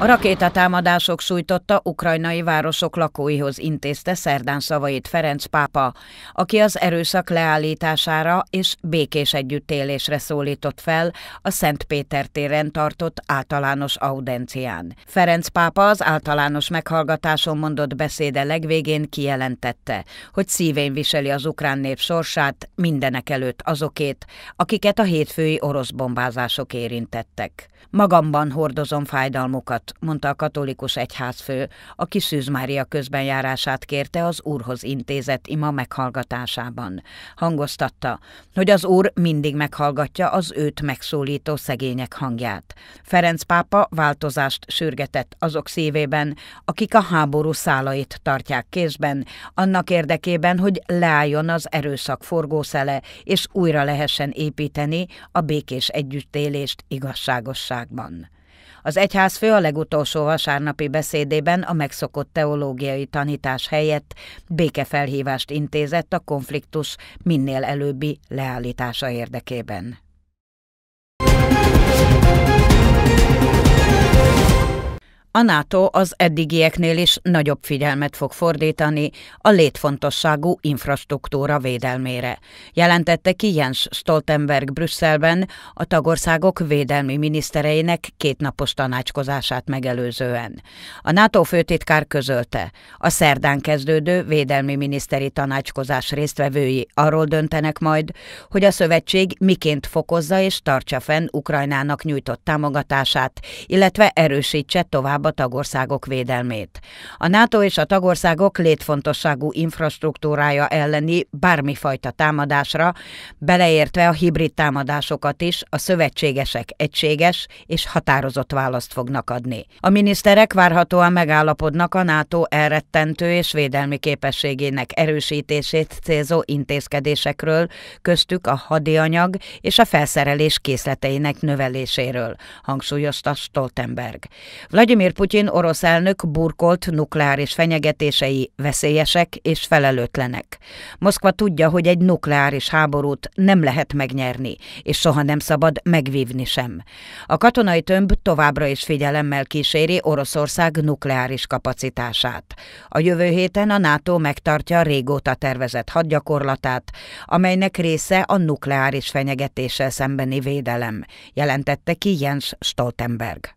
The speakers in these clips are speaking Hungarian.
A rakétatámadások sújtotta ukrajnai városok lakóihoz intézte szerdán szavait Ferenc pápa, aki az erőszak leállítására és békés együttélésre szólított fel a Szent Péter téren tartott általános audencián. Ferenc pápa az általános meghallgatáson mondott beszéde legvégén kijelentette, hogy szívén viseli az ukrán nép sorsát mindenek előtt azokét, akiket a hétfői orosz bombázások érintettek. Magamban hordozom fájdalmukat, mondta a katolikus egyházfő, aki Szűz Mária közbenjárását kérte az Úrhoz intézett ima meghallgatásában. Hangoztatta, hogy az Úr mindig meghallgatja az őt megszólító szegények hangját. Ferenc pápa változást sürgetett azok szívében, akik a háború szálait tartják kézben, annak érdekében, hogy leálljon az erőszak forgószele, és újra lehessen építeni a békés együttélést igazságosságban. Az fő a legutolsó vasárnapi beszédében a megszokott teológiai tanítás helyett békefelhívást intézett a konfliktus minél előbbi leállítása érdekében. A NATO az eddigieknél is nagyobb figyelmet fog fordítani a létfontosságú infrastruktúra védelmére, jelentette ki Jens Stoltenberg Brüsszelben a tagországok védelmi minisztereinek kétnapos tanácskozását megelőzően. A NATO főtitkár közölte, a szerdán kezdődő védelmi miniszteri tanácskozás résztvevői arról döntenek majd, hogy a szövetség miként fokozza és tartsa fenn Ukrajnának nyújtott támogatását, illetve erősítse tovább a tagországok védelmét. A NATO és a tagországok létfontosságú infrastruktúrája elleni bármifajta támadásra, beleértve a hibrid támadásokat is, a szövetségesek egységes és határozott választ fognak adni. A miniszterek várhatóan megállapodnak a NATO elrettentő és védelmi képességének erősítését célzó intézkedésekről, köztük a hadianyag és a felszerelés készleteinek növeléséről, hangsúlyozta Stoltenberg. Vladimir Putyin orosz elnök burkolt nukleáris fenyegetései veszélyesek és felelőtlenek. Moszkva tudja, hogy egy nukleáris háborút nem lehet megnyerni, és soha nem szabad megvívni sem. A katonai tömb továbbra is figyelemmel kíséri Oroszország nukleáris kapacitását. A jövő héten a NATO megtartja régóta tervezett hadgyakorlatát, amelynek része a nukleáris fenyegetéssel szembeni védelem, jelentette ki Jens Stoltenberg.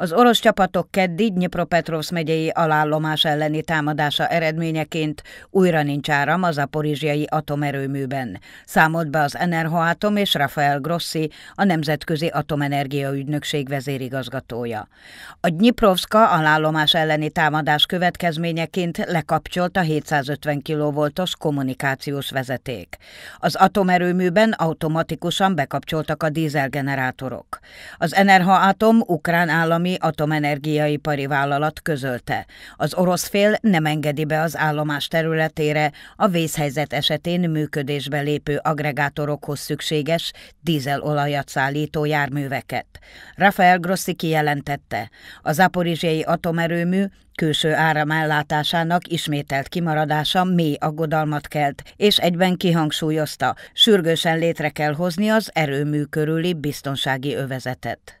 Az orosz csapatok keddi Dnipropetrovsz megyei alállomás elleni támadása eredményeként újra nincs áram az aporizsiai atomerőműben. Számolt be az Enerhoatom és Rafael Grossi, a Nemzetközi Atomenergia Ügynökség vezérigazgatója. A Dniprovska alállomás elleni támadás következményeként lekapcsolt a 750 kV-os kommunikációs vezeték. Az atomerőműben automatikusan bekapcsoltak a dízelgenerátorok. Az Enerhoatom ukrán állami Atomenergiai atomenergiaipari vállalat közölte. Az orosz fél nem engedi be az állomás területére a vészhelyzet esetén működésbe lépő agregátorokhoz szükséges dízelolajat szállító járműveket. Rafael Grossi kijelentette, a zaporizsiai atomerőmű külső áram ellátásának ismételt kimaradása mély aggodalmat kelt, és egyben kihangsúlyozta, sürgősen létre kell hozni az erőmű körüli biztonsági övezetet.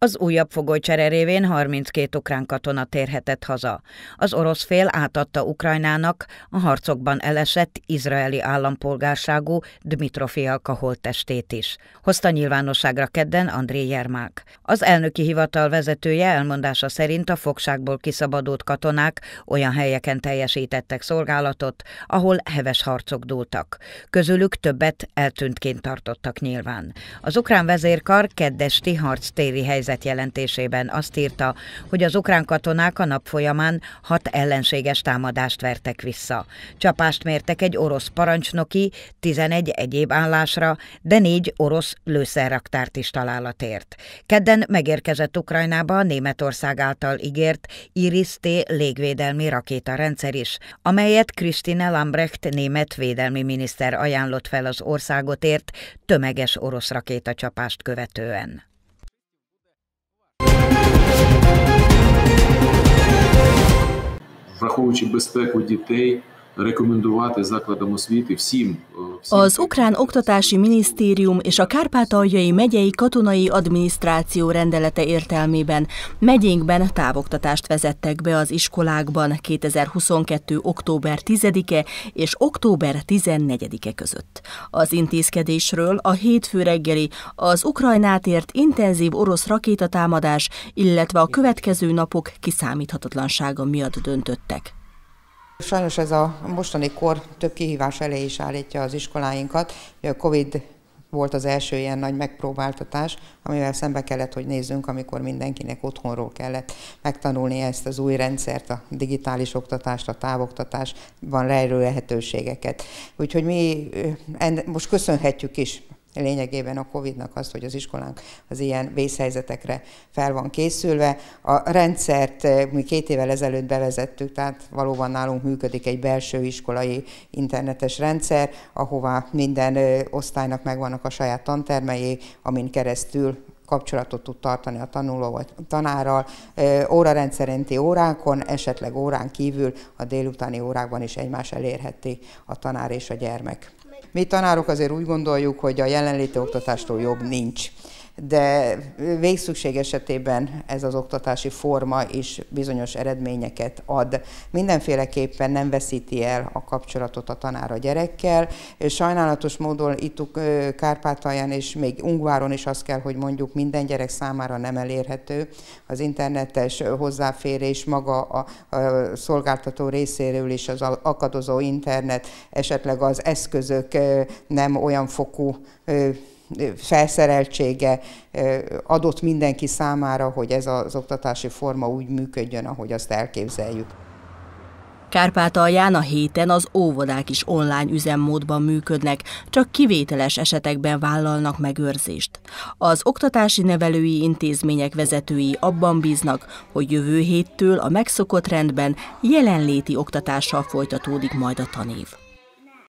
Az újabb fogolycsere révén 32 ukrán katona térhetett haza. Az orosz fél átadta Ukrajnának a harcokban elesett izraeli állampolgárságú Dmitro Fialka holttestét is. Hozta nyilvánosságra kedden André Jermák. Az elnöki hivatal vezetője elmondása szerint a fogságból kiszabadult katonák olyan helyeken teljesítettek szolgálatot, ahol heves harcok dúltak. Közülük többet eltűntként tartottak nyilván. Az ukrán vezérkar keddesti harctéri helyzet jelentésében azt írta, hogy az ukrán katonák a nap folyamán hat ellenséges támadást vertek vissza. Csapást mértek egy orosz parancsnoki, 11 egyéb állásra, de négy orosz lőszerraktárt is találatért. Kedden megérkezett Ukrajnába a Németország által ígért Iris T légvédelmi rakétarendszer is, amelyet Kristine Lambrecht német védelmi miniszter ajánlott fel az országot ért tömeges orosz rakétacsapást követően. враховуючи безпеку дітей, Az Ukrán Oktatási Minisztérium és a Kárpátaljai Megyei Katonai Adminisztráció rendelete értelmében megyénkben távoktatást vezettek be az iskolákban 2022. október 10-e és október 14-e között. Az intézkedésről a hétfő reggeli az Ukrajnát ért intenzív orosz rakétatámadás, illetve a következő napok kiszámíthatatlansága miatt döntöttek. Sajnos ez a mostani kor több kihívás elé is állítja az iskoláinkat. A Covid volt az első ilyen nagy megpróbáltatás, amivel szembe kellett, hogy nézzünk, amikor mindenkinek otthonról kellett megtanulni ezt az új rendszert, a digitális oktatást, a távoktatásban rejlő lehetőségeket. Úgyhogy mi most köszönhetjük is lényegében a Covid-nak azt, hogy az iskolánk az ilyen vészhelyzetekre fel van készülve. A rendszert eh, mi két évvel ezelőtt bevezettük, tehát valóban nálunk működik egy belső iskolai internetes rendszer, ahová minden eh, osztálynak megvannak a saját tantermei, amin keresztül kapcsolatot tud tartani a tanuló vagy tanárral, eh, rendszerinti órákon, esetleg órán kívül a délutáni órákban is egymás elérheti a tanár és a gyermek. Mi tanárok azért úgy gondoljuk, hogy a jelenléti oktatástól jobb nincs de végszükség esetében ez az oktatási forma is bizonyos eredményeket ad. Mindenféleképpen nem veszíti el a kapcsolatot a tanár a gyerekkel. Sajnálatos módon itt Kárpátalján és még Ungváron is azt kell, hogy mondjuk minden gyerek számára nem elérhető. Az internetes hozzáférés maga a, a szolgáltató részéről is az akadozó internet, esetleg az eszközök nem olyan fokú felszereltsége adott mindenki számára, hogy ez az oktatási forma úgy működjön, ahogy azt elképzeljük. Kárpátalján a héten az óvodák is online üzemmódban működnek, csak kivételes esetekben vállalnak megőrzést. Az oktatási nevelői intézmények vezetői abban bíznak, hogy jövő héttől a megszokott rendben jelenléti oktatással folytatódik majd a tanév.